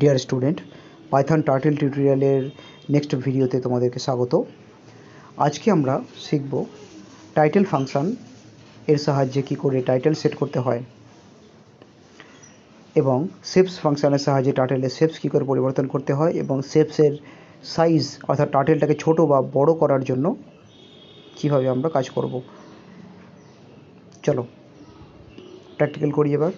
Deer student Python turtle টিউটোরিয়ালের next ভিডিওতে তোমাদেরকে স্বাগত আজকে আমরা শিখব টাইটেল ফাংশান এর সাহায্যে কি করে টাইটেল সেট করতে হয় এবং শেপস ফাংশানের সাহায্যে টাইটেলের শেপস কী করে পরিবর্তন করতে হয় এবং শেপসের সাইজ অর্থাৎ টাইটেলটাকে ছোট বা বড় করার জন্য কীভাবে আমরা কাজ করব চলো প্র্যাকটিক্যাল করি এবার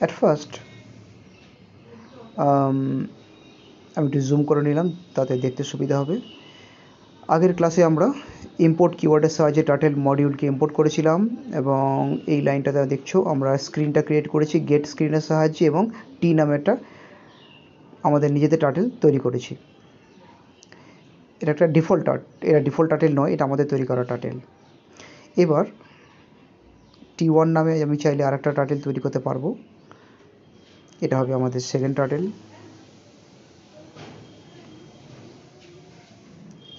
অ্যাট ফার্স্ট um, আমি একটু জুম করে নিলাম তাতে দেখতে সুবিধা হবে আগের ক্লাসে আমরা ইম্পোর্ট কিওয়ার্ডের সাহায্যে টাটেল মডিউলকে ইম্পোর্ট করেছিলাম এবং এই লাইনটাতে দেখছো আমরা স্ক্রিনটা ক্রিয়েট করেছি গেট স্ক্রিনের সাহায্যে এবং টি নামে একটা আমাদের নিজেদের টাটেল তৈরি করেছি এটা একটা ডিফল্ট টাট এটা ডিফল্ট টাটেল নয় এটা আমাদের তৈরি করা টাটেল এবার টি ওয়ান নামে আমি চাইলে আর একটা টাটেল তৈরি করতে পারবো এটা হবে আমাদের সেকেন্ড টার্টেল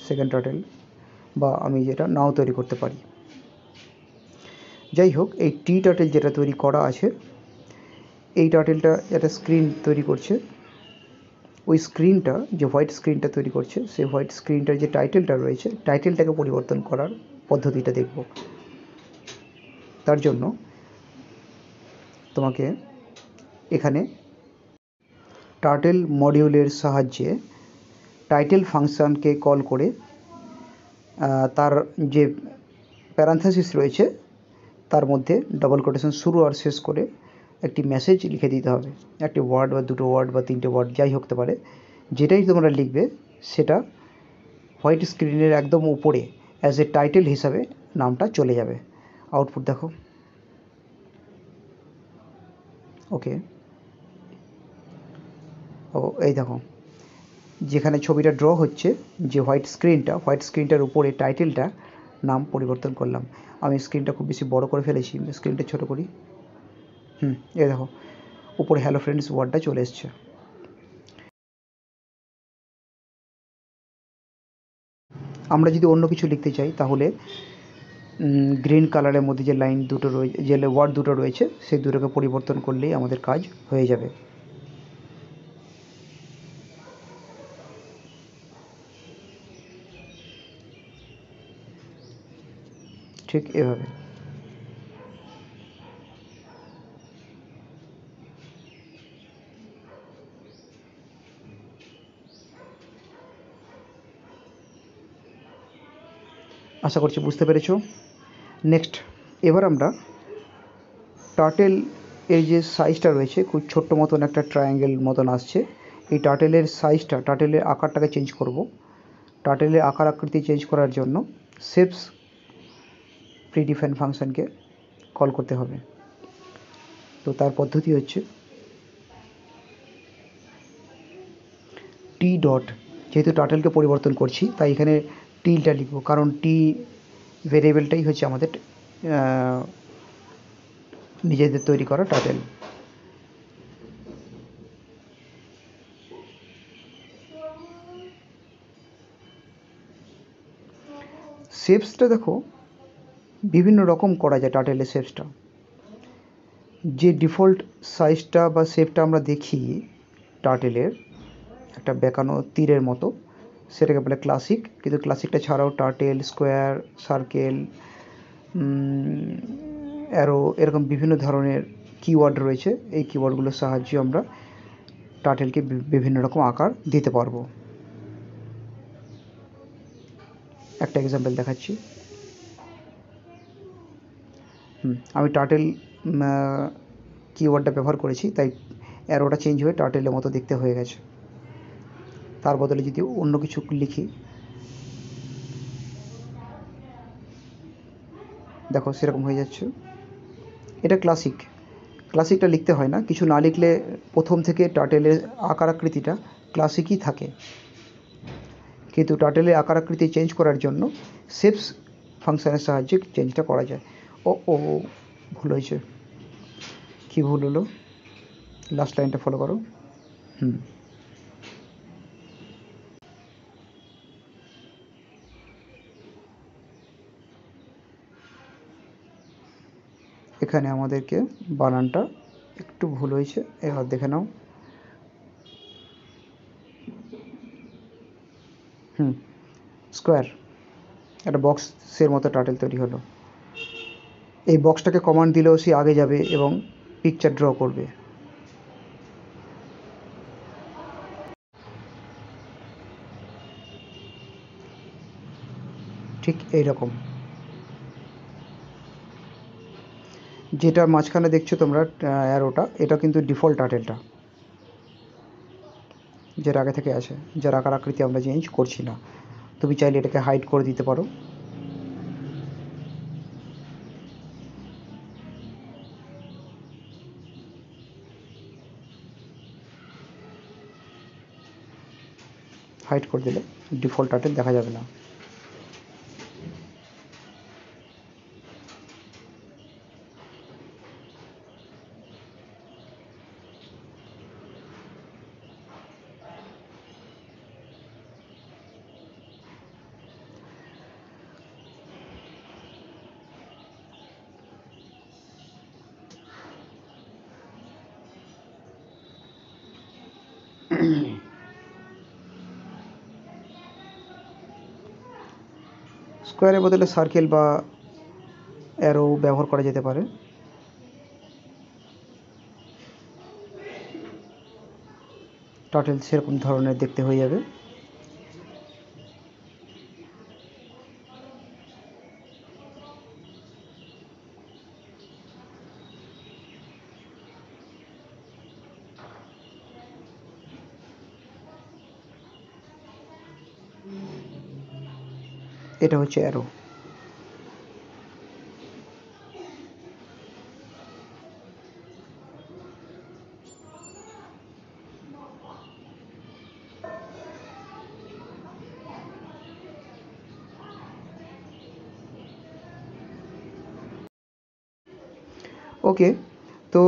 সেকেন্ড টার্টেল বা আমি যেটা নাও তৈরি করতে পারি যাই হোক এই টি টার্টেল যেটা তৈরি করা আছে এই টার্টেলটা যেটা স্ক্রিন তৈরি করছে ওই স্ক্রিনটা যে হোয়াইট স্ক্রিনটা তৈরি করছে সেই হোয়াইট স্ক্রিনটার যে টাইটেলটা রয়েছে টাইটেলটাকে পরিবর্তন করার পদ্ধতিটা দেখব তার জন্য তোমাকে এখানে টার্টেল মডিউলের সাহায্যে টাইটেল ফাংশানকে কল করে তার যে প্যারান্থাসিস রয়েছে তার মধ্যে ডবল কোটেশন শুরু আর শেষ করে একটি মেসেজ লিখে দিতে হবে একটি ওয়ার্ড বা দুটো ওয়ার্ড বা তিনটে ওয়ার্ড যাই হতে পারে যেটাই তোমরা লিখবে সেটা হোয়াইট স্ক্রিনের একদম উপরে অ্যাজ এ টাইটেল হিসাবে নামটা চলে যাবে আউটপুট দেখো ওকে ও এই দেখো যেখানে ছবিটা ড্র হচ্ছে যে হোয়াইট স্ক্রিনটা হোয়াইট স্ক্রিনটার উপরে টাইটেলটা নাম পরিবর্তন করলাম আমি স্ক্রিনটা খুব বেশি বড় করে ফেলেছি স্ক্রিনটা ছোট করি হুম এই দেখো উপরে হ্যালো ফ্রেন্ডস ওয়ার্ডটা চলে এসছে আমরা যদি অন্য কিছু লিখতে চাই তাহলে গ্রিন কালারের মধ্যে যে লাইন দুটো রয়েছে যে ওয়ার্ড দুটো রয়েছে সেই দুটোকে পরিবর্তন করলেই আমাদের কাজ হয়ে যাবে ঠিক এভাবে আশা করছি বুঝতে পেরেছ নেক্সট এবার আমরা টার্টেল এর যে সাইজটা রয়েছে খুব ছোট্ট মতন একটা ট্রায়াঙ্গেল মতন আসছে এই টার্টেলের সাইজটা টার্টেলের আকারটাকে চেঞ্জ করব টার্টেলের আকার আকৃতি চেঞ্জ করার জন্য শেপস প্রিডিফাইন ফাংশনকে কল করতে হবে তো তার পদ্ধতি হচ্ছে টি ডট যেহেতু টাটেলকে পরিবর্তন করছি তাই এখানে টিলটা লিখব কারণ টি ভেরিয়েবলটাই হচ্ছে আমাদের নিজেদের তৈরি করা টাটেল শেপসটা দেখো বিভিন্ন রকম করা যায় টার্টেলের শেপসটা যে ডিফল্ট সাইজটা বা শেপটা আমরা দেখি টার্টেলের একটা বেঁকানো তীরের মতো সেটাকে বলে ক্লাসিক কিন্তু ক্লাসিকটা ছাড়াও টার্টেল স্কোয়ার সার্কেল অ্যারো এরকম বিভিন্ন ধরনের কিওয়ার্ড রয়েছে এই কিওয়ার্ডগুলোর সাহায্যে আমরা টার্টেলকে বিভিন্ন রকম আকার দিতে পারবো একটা এক্সাম্পল দেখাচ্ছি হুম আমি টার্টেল কিওয়ার্ডটা ব্যবহার করেছি তাই অ্যারোটা চেঞ্জ হয়ে টার্টেলের মতো দেখতে হয়ে গেছে তার বদলে যদি অন্য কিছু লিখি দেখো সেরকম হয়ে যাচ্ছে এটা ক্লাসিক ক্লাসিকটা লিখতে হয় না কিছু না লিখলে প্রথম থেকে টার্টেলের আকার আকৃতিটা ক্লাসিকই থাকে কিন্তু টার্টেলের আকার আকৃতি চেঞ্জ করার জন্য সেপস ফাংশনের সাহায্যে চেঞ্জটা করা যায় ও ও ভুল হয়েছে কী ভুল হলো লাস্ট লাইনটা ফলো করো হুম এখানে আমাদেরকে বানানটা একটু ভুল হয়েছে এবার দেখে নাও হুম স্কোয়ার একটা বক্সের মতো টাটেল তৈরি হলো এই বক্সটাকে কমান্ড দিলেও সে আগে যাবে এবং পিকচার ড্র করবে ঠিক এইরকম যেটা মাঝখানে দেখছো তোমরা অ্যারোটা এটা কিন্তু ডিফল্ট টাটেলটা যেটা আগে থেকে আছে যার আকার আকৃতি আমরা চেঞ্জ করছি না তুমি চাইলে এটাকে হাইড করে দিতে পারো ফাইট করে দিলে ডিফল্ট আর্টের দেখা যাবে না Mm-hmm. স্কোয়ারের বদলে সার্কেল বা অ্যারো ব্যবহার করা যেতে পারে টাটেল সেরকম ধরনের দেখতে হয়ে যাবে এটা হচ্ছে অ্যারো ওকে তো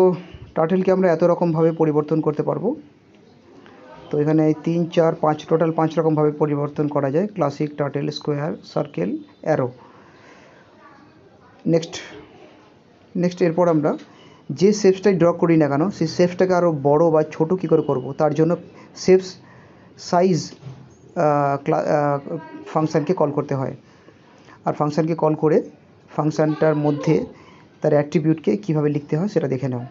টার্টেলকে আমরা এত রকমভাবে পরিবর্তন করতে পারবো তো এখানে এই তিন চার পাঁচ টোটাল পাঁচ রকমভাবে পরিবর্তন করা যায় classic turtle square circle arrow next next এরপর আমরা যে শেপসটাই ড্র করি না কেন সেই শেপসটাকে আরও বড় বা ছোট কী করে করব তার জন্য শেপস সাইজ ফাংশানকে কল করতে হয় আর ফাংশানকে কল করে ফাংশানটার মধ্যে তার অ্যাট্রিবিউটকে কীভাবে লিখতে হয় সেটা দেখে নাও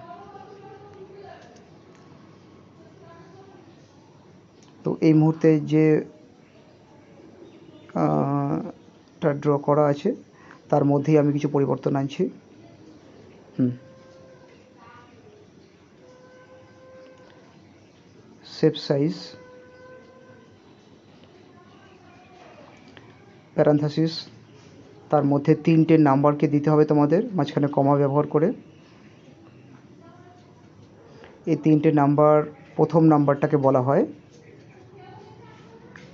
তো এই মুহূর্তে যে টা ড্র করা আছে তার মধ্যেই আমি কিছু পরিবর্তন আনছি হুম সেফ সাইজ প্যারান্থাসিস তার মধ্যে তিনটে নাম্বারকে দিতে হবে তোমাদের মাঝখানে কমা ব্যবহার করে এই তিনটে নাম্বার প্রথম নাম্বারটাকে বলা হয়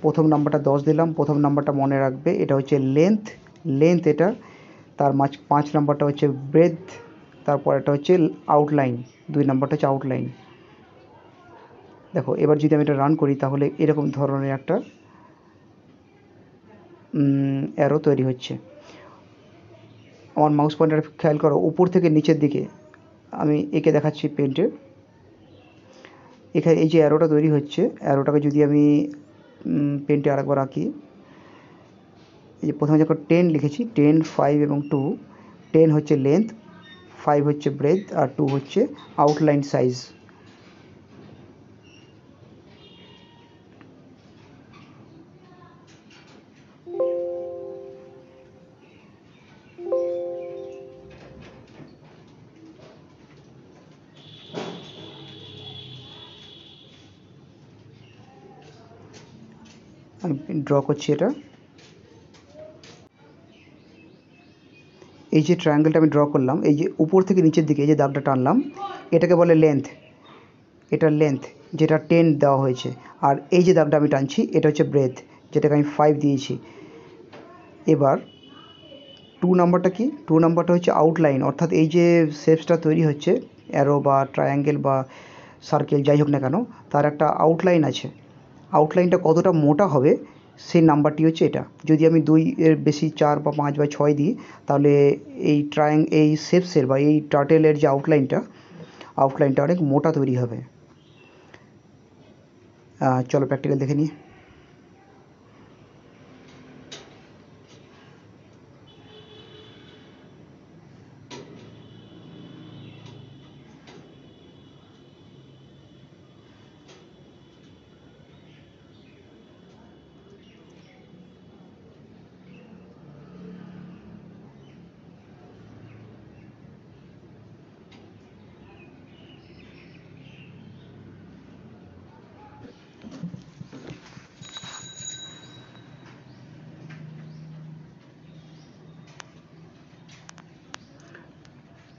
প্রথম নাম্বারটা দশ দিলাম প্রথম নাম্বারটা মনে রাখবে এটা হচ্ছে লেন্থ লেন্থ এটা তার মাঝ পাঁচ নাম্বারটা হচ্ছে ব্রেথ তারপর এটা হচ্ছে আউটলাইন দুই নাম্বারটা হচ্ছে আউটলাইন দেখো এবার যদি আমি এটা রান করি তাহলে এরকম ধরনের একটা অ্যারো তৈরি হচ্ছে আমার মাউস পয়েন্টার খেয়াল করো উপর থেকে নিচের দিকে আমি একে দেখাচ্ছি পেন্টে এখানে এই যে অ্যারোটা তৈরি হচ্ছে অ্যারোটাকে যদি আমি পেন্ট এর একবার আকিয়ে এই প্রথমে যেটা 10 লিখেছি 10 5 এবং 2 10 হচ্ছে লেন্থ 5 হচ্ছে ব্রেথ আর 2 হচ্ছে আউটলাইন সাইজ আমি ড্র করছি এটা এই যে ট্রায়াঙ্গেলটা আমি ড্র করলাম এই যে উপর থেকে নিচের দিকে এই যে দাগটা টানলাম এটাকে বলে লেন্থ এটা লেন্থ যেটা টেন দেওয়া হয়েছে আর এই যে দাগটা আমি টানছি এটা হচ্ছে ব্রেথ যেটাকে আমি ফাইভ দিয়েছি এবার টু নাম্বারটা কি টু নাম্বারটা হচ্ছে আউটলাইন অর্থাৎ এই যে শেপসটা তৈরি হচ্ছে অ্যারো বা ট্রায়াঙ্গেল বা সার্কেল যাই হোক না কেন তার একটা আউটলাইন আছে আউটলাইনটা কতটা মোটা হবে সেই নাম্বারটি হচ্ছে এটা যদি আমি দুই এর বেশি চার বা পাঁচ বা ছয় দিই তাহলে এই ট্রায়াং এই শেপসের বা এই টার্টেলের যে আউটলাইনটা আউটলাইনটা অনেক মোটা তৈরি হবে চলো প্র্যাকটিক্যাল দেখে নিই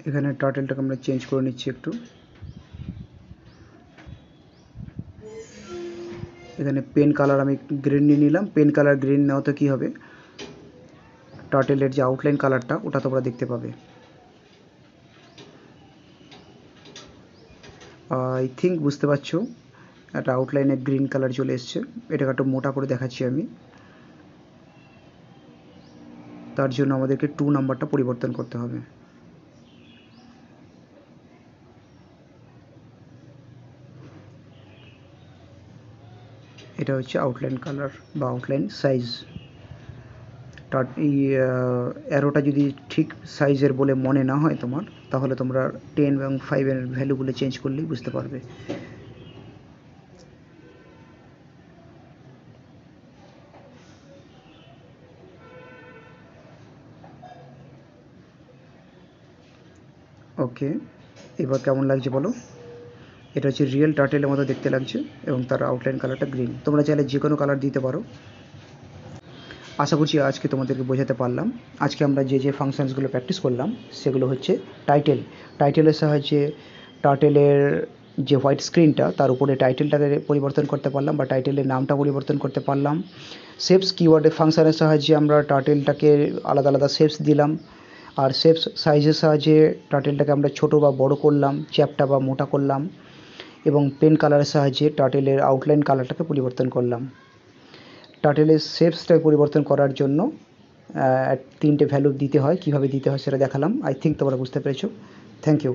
এখানে টার্টেলটাকে আমরা চেঞ্জ করে নিচ্ছি একটু এখানে পেন কালার আমি গ্রিন নিয়ে নিলাম পেন কালার গ্রিন নেওয়াতে কী হবে টার্টেলের যে আউটলাইন কালারটা ওটা তোমরা দেখতে পাবে আই থিঙ্ক বুঝতে পারছো একটা আউটলাইনে গ্রিন কালার চলে এসছে এটাকে একটু মোটা করে দেখাচ্ছি আমি তার জন্য আমাদেরকে টু নাম্বারটা পরিবর্তন করতে হবে এটা হচ্ছে আউটলাইন কালার বা আউটলাইন সাইজ এই অ্যারোটা যদি ঠিক সাইজের বলে মনে না হয় তোমার তাহলে তোমরা টেন এবং ফাইভের ভ্যালুগুলো চেঞ্জ করলেই বুঝতে পারবে ওকে এবার কেমন লাগছে বলো এটা হচ্ছে রিয়েল টার্টেলের মতো দেখতে লাগছে এবং তার আউটলাইন কালারটা গ্রিন তোমরা চাইলে যে কোনো কালার দিতে পারো আশা করছি আজকে তোমাদেরকে বোঝাতে পারলাম আজকে আমরা যে যে ফাংশানসগুলো প্র্যাকটিস করলাম সেগুলো হচ্ছে টাইটেল টাইটেলের সাহায্যে টার্টেলের যে হোয়াইট স্ক্রিনটা তার উপরে টাইটেলটাকে পরিবর্তন করতে পারলাম বা টাইটেলের নামটা পরিবর্তন করতে পারলাম শেপস কিওয়ার্ডের ফাংশানের সাহায্যে আমরা টার্টেলটাকে আলাদা আলাদা শেপস দিলাম আর শেপস সাইজের সাহায্যে টার্টেলটাকে আমরা ছোট বা বড় করলাম চ্যাপটা বা মোটা করলাম এবং পেন কালারের সাহায্যে টাটেলের আউটলাইন কালারটাকে পরিবর্তন করলাম টাটেলের শেপসটাকে পরিবর্তন করার জন্য তিনটে ভ্যালু দিতে হয় কিভাবে দিতে হয় সেটা দেখালাম আই থিঙ্ক তোমরা বুঝতে পেরেছো থ্যাংক ইউ